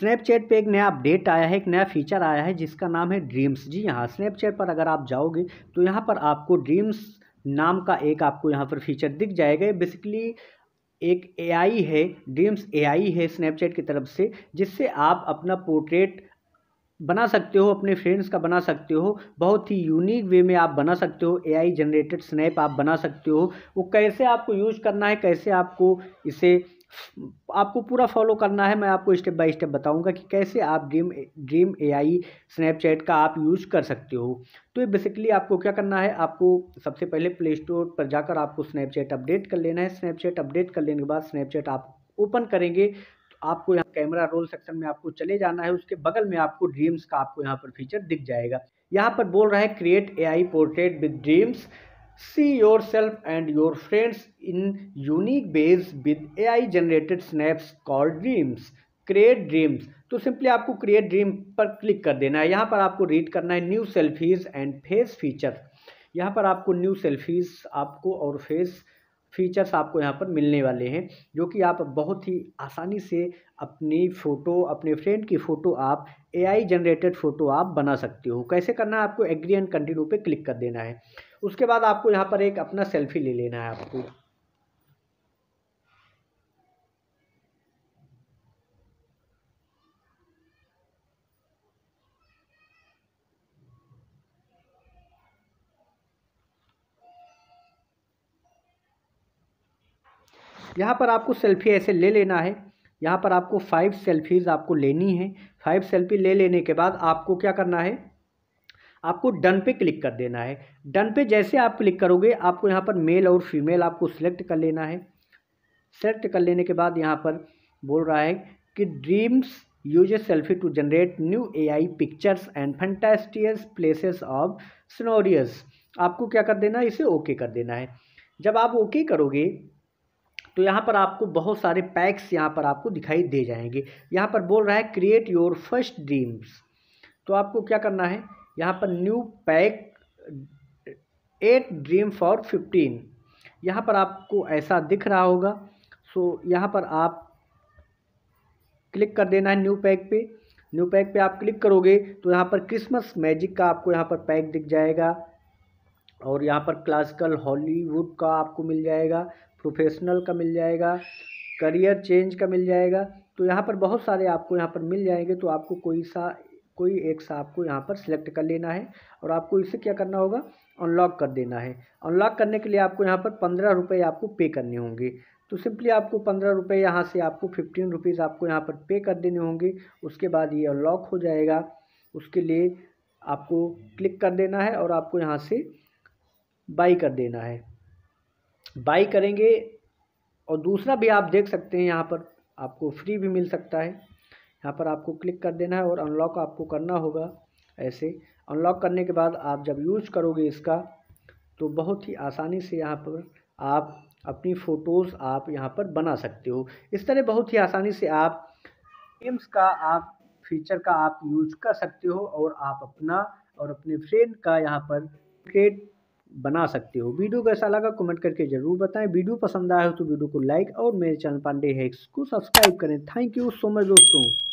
Snapchat पे एक नया अपडेट आया है एक नया फीचर आया है जिसका नाम है ड्रीम्स जी हाँ स्नैपचैट पर अगर आप जाओगे तो यहाँ पर आपको ड्रीम्स नाम का एक आपको यहाँ पर फीचर दिख जाएगा बेसिकली एक एआई है ड्रीम्स एआई है स्नैपचैट की तरफ से जिससे आप अपना पोर्ट्रेट बना सकते हो अपने फ्रेंड्स का बना सकते हो बहुत ही यूनिक वे में आप बना सकते हो एआई जनरेटेड स्नैप आप बना सकते हो वो कैसे आपको यूज करना है कैसे आपको इसे आपको पूरा फॉलो करना है मैं आपको स्टेप बाय स्टेप बताऊंगा कि कैसे आप ड्रीम ड्रीम एआई स्नैपचैट का आप यूज़ कर सकते हो तो ये बेसिकली आपको क्या करना है आपको सबसे पहले प्ले स्टोर पर जाकर आपको स्नैपचैट अपडेट कर लेना है स्नैपचैट अपडेट कर लेने के बाद स्नैपचैट आप ओपन करेंगे तो आपको यहाँ कैमरा रोल सेक्शन में आपको चले जाना है उसके बगल में आपको ड्रीम्स का आपको यहाँ पर फीचर दिख जाएगा यहाँ पर बोल रहा है create I portrait with dreams see yourself and your friends in unique ways with A I generated snaps call dreams create dreams तो सिंपली आपको क्रिएट ड्रीम पर क्लिक कर देना है यहाँ पर आपको रीड करना है new selfies and face feature यहाँ पर आपको न्यू सेल्फीज आपको और फेस फीचर्स आपको यहाँ पर मिलने वाले हैं जो कि आप बहुत ही आसानी से अपनी फ़ोटो अपने फ्रेंड की फ़ोटो आप एआई जनरेटेड फ़ोटो आप बना सकते हो कैसे करना है आपको एग्री एंड कंटिन्यू पे क्लिक कर देना है उसके बाद आपको यहाँ पर एक अपना सेल्फी ले लेना है आपको यहाँ पर आपको सेल्फी ऐसे ले लेना है यहाँ पर आपको फाइव सेल्फीज़ आपको लेनी है फाइव सेल्फी ले लेने के बाद आपको क्या करना है आपको डन पे क्लिक कर देना है डन पे जैसे आप क्लिक करोगे आपको यहाँ पर मेल और फीमेल आपको सिलेक्ट कर लेना है सेलेक्ट कर लेने के बाद यहाँ पर बोल रहा है कि dreams use a selfie to generate new AI pictures and fantastical places of स्नोरियस आपको क्या कर देना है इसे ओके कर देना है जब आप ओके करोगे तो यहाँ पर आपको बहुत सारे पैक्स यहाँ पर आपको दिखाई दे जाएंगे यहाँ पर बोल रहा है क्रिएट योर फर्स्ट ड्रीम्स तो आपको क्या करना है यहाँ पर new pack at dream for fifteen यहाँ पर आपको ऐसा दिख रहा होगा सो यहाँ पर आप क्लिक कर देना है न्यू पैक पे न्यू पैक पे आप क्लिक करोगे तो यहाँ पर क्रिसमस मैजिक का आपको यहाँ पर पैक दिख जाएगा और यहाँ पर क्लासिकल हॉलीवुड का आपको मिल जाएगा प्रोफेशनल का मिल जाएगा करियर चेंज का मिल जाएगा तो यहाँ पर बहुत सारे आपको यहाँ पर मिल जाएंगे तो आपको कोई सा कोई एक सा आपको यहाँ पर सिलेक्ट कर लेना है और आपको इसे क्या करना होगा अनलॉक कर देना है अनलॉक करने के लिए आपको यहाँ पर पंद्रह रुपये आपको पे करने होंगे तो सिंपली आपको पंद्रह रुपये यहाँ से आपको फिफ्टीन रुपीज़ आपको यहाँ पर पे कर देने होंगे उसके बाद ये अनलॉक हो जाएगा उसके लिए आपको क्लिक कर देना है और आपको यहाँ से बाई कर देना है बाई करेंगे और दूसरा भी आप देख सकते हैं यहाँ पर आपको फ्री भी मिल सकता है यहाँ पर आपको क्लिक कर देना है और अनलॉक आपको करना होगा ऐसे अनलॉक करने के बाद आप जब यूज करोगे इसका तो बहुत ही आसानी से यहाँ पर आप अपनी फ़ोटोज़ आप यहाँ पर बना सकते हो इस तरह बहुत ही आसानी से आप गेम्स का आप फीचर का आप यूज कर सकते हो और आप अपना और अपने फ्रेंड का यहाँ पर क्रिएट बना सकते हो वीडियो कैसा लगा कमेंट करके जरूर बताएं वीडियो पसंद आया हो तो वीडियो को लाइक और मेरे चैनल पांडे हैक्स को सब्सक्राइब करें थैंक यू सो मच दोस्तों